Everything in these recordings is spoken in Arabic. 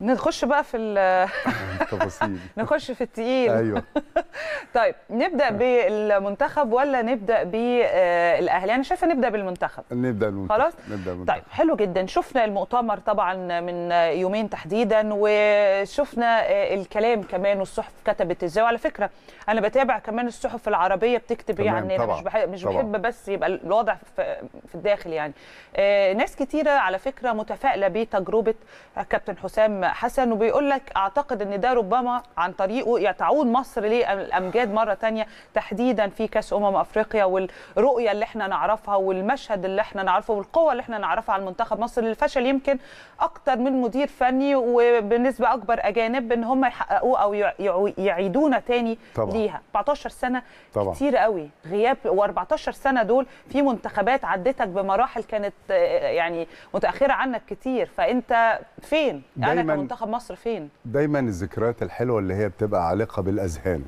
نخش بقى في التفاصيل نخش في التقيل ايوه طيب نبدا آه. بالمنتخب ولا نبدا بالاهلي انا يعني شايفه نبدا بالمنتخب نبدا بالمنتخب خلاص نبدا بالمنتخب. طيب حلو جدا شفنا المؤتمر طبعا من يومين تحديدا وشفنا الكلام كمان والصحف كتبت ازاي وعلى فكره انا بتابع كمان الصحف العربيه بتكتب يعني طبعا. انا مش بحب مش طبعا. بحب بس يبقى الوضع في الداخل يعني آه، ناس كتيره على فكره متفائله بتجربه كابتن حسام حسن وبيقول لك أعتقد أن ده ربما عن طريقه تعود مصر للأمجاد مرة تانية تحديدا في كأس أمم أفريقيا والرؤية اللي احنا نعرفها والمشهد اللي احنا نعرفه والقوة اللي احنا نعرفها على المنتخب مصر اللي فشل يمكن أكتر من مدير فني وبنسبة أكبر أجانب أن هم يحققوه أو يعيدونا تاني طبعا. ليها 14 سنة طبعا. كتير قوي غياب و14 سنة دول في منتخبات عدتك بمراحل كانت آه، يعني متأخرة عنك كتير فأنت فين؟ دايما دايما منتخب مصر فين دايما الذكريات الحلوه اللي هي بتبقى عالقه بالاذهان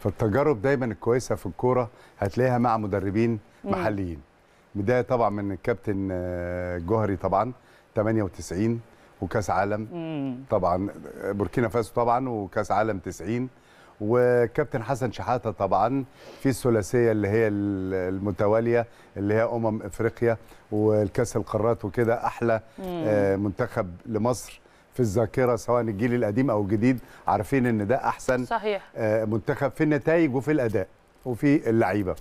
فالتجارب دايما الكويسه في الكوره هتلاقيها مع مدربين محليين بدايه طبعا من الكابتن آه، جوهري طبعا 98 وكاس عالم طبعا بوركينا فاسو طبعا وكاس عالم 90 وكابتن حسن شحاته طبعا في الثلاثيه اللي هي المتواليه اللي هي امم افريقيا والكاس القارات وكده احلى آه، منتخب لمصر في الذاكره سواء الجيل القديم او الجديد عارفين ان ده احسن صحيح. آه، منتخب في النتائج وفي الاداء وفي اللعيبه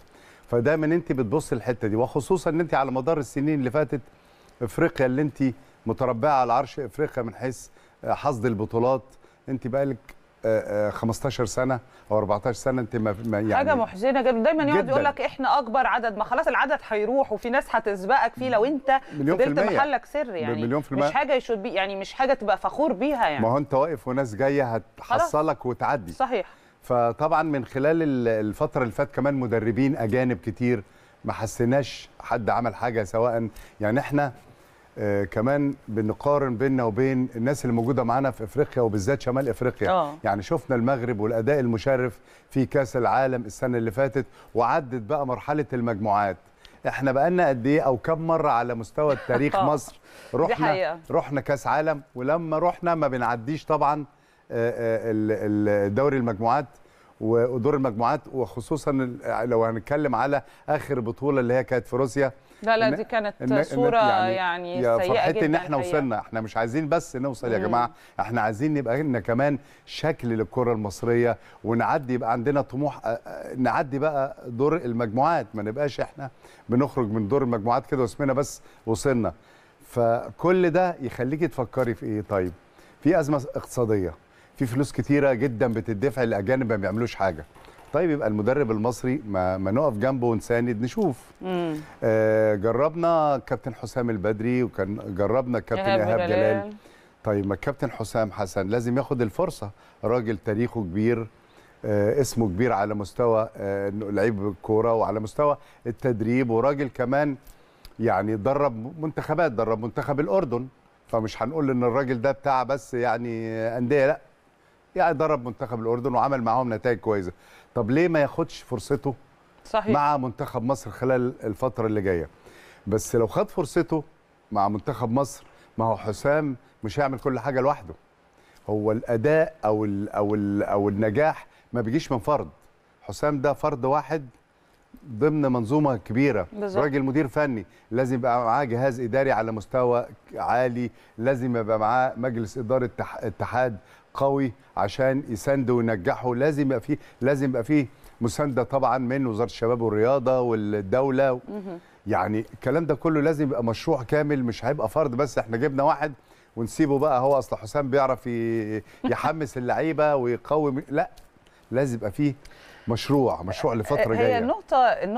فدايما انت بتبص الحته دي وخصوصا ان انت على مدار السنين اللي فاتت افريقيا اللي انت متربعه على عرش افريقيا من حيث آه، حصد البطولات انت بقالك 15 سنه او 14 سنه انت ما يعني حاجه محزنه جدا دايما يقعد يقول لك احنا اكبر عدد ما خلاص العدد هيروح وفي ناس هتسبقك فيه لو انت قدرت محلك سر يعني مليون في المية. مش حاجه يشوت بي يعني مش حاجه تبقى فخور بيها يعني ما هو انت واقف وناس جايه هتحصلك وتعدي صحيح فطبعا من خلال الفتره اللي فاتت كمان مدربين اجانب كتير ما حسيناش حد عمل حاجه سواء يعني احنا آه كمان بنقارن بيننا وبين الناس اللي موجوده معانا في افريقيا وبالذات شمال افريقيا أوه. يعني شفنا المغرب والاداء المشرف في كاس العالم السنه اللي فاتت وعدت بقى مرحله المجموعات احنا بقالنا قد ايه او كم مره على مستوى التاريخ آه. مصر رحنا رحنا كاس عالم ولما رحنا ما بنعديش طبعا آه، آه، دوري المجموعات ودور المجموعات وخصوصا لو هنتكلم على اخر بطوله اللي هي كانت في روسيا لا لا دي كانت إن صوره يعني, يعني يا سيئه فرحتي جدا ان احنا وصلنا احنا مش عايزين بس نوصل يا جماعه احنا عايزين نبقى لنا كمان شكل للكره المصريه ونعدي يبقى عندنا طموح آه، آه، نعدي بقى دور المجموعات ما نبقاش احنا بنخرج من دور المجموعات كده واسمنا بس وصلنا فكل ده يخليكي تفكري في ايه طيب في ازمه اقتصاديه في فلوس كتيره جدا بتدفع الاجانب ما بيعملوش حاجه طيب يبقى المدرب المصري ما, ما نقف جنبه ونساند نشوف آه جربنا كابتن حسام البدري وكان جربنا كابتن ايهاب جلال. جلال طيب ما الكابتن حسام حسن لازم ياخد الفرصه راجل تاريخه كبير آه اسمه كبير على مستوى آه لعيب الكوره وعلى مستوى التدريب وراجل كمان يعني درب منتخبات درب منتخب الاردن فمش هنقول ان الراجل ده بتاع بس يعني انديه لا يعني درب منتخب الاردن وعمل معاهم نتائج كويسه طب ليه ما ياخدش فرصته صحيح. مع منتخب مصر خلال الفتره اللي جايه بس لو خد فرصته مع منتخب مصر ما هو حسام مش هيعمل كل حاجه لوحده هو الاداء او الـ او الـ او النجاح ما بيجيش من فرد حسام ده فرد واحد ضمن منظومه كبيره بزرق. راجل مدير فني لازم يبقى معاه جهاز اداري على مستوى عالي لازم يبقى معاه مجلس اداره اتحاد قوي عشان يساندوا وينجحوا لازم يبقى فيه لازم يبقى فيه مسانده طبعا من وزاره الشباب والرياضه والدوله يعني الكلام ده كله لازم يبقى مشروع كامل مش هيبقى فرد بس احنا جبنا واحد ونسيبه بقى هو اصل حسام بيعرف يحمس اللعيبه ويقوي لا لازم يبقى فيه مشروع مشروع لفتره هي جايه هي النقطه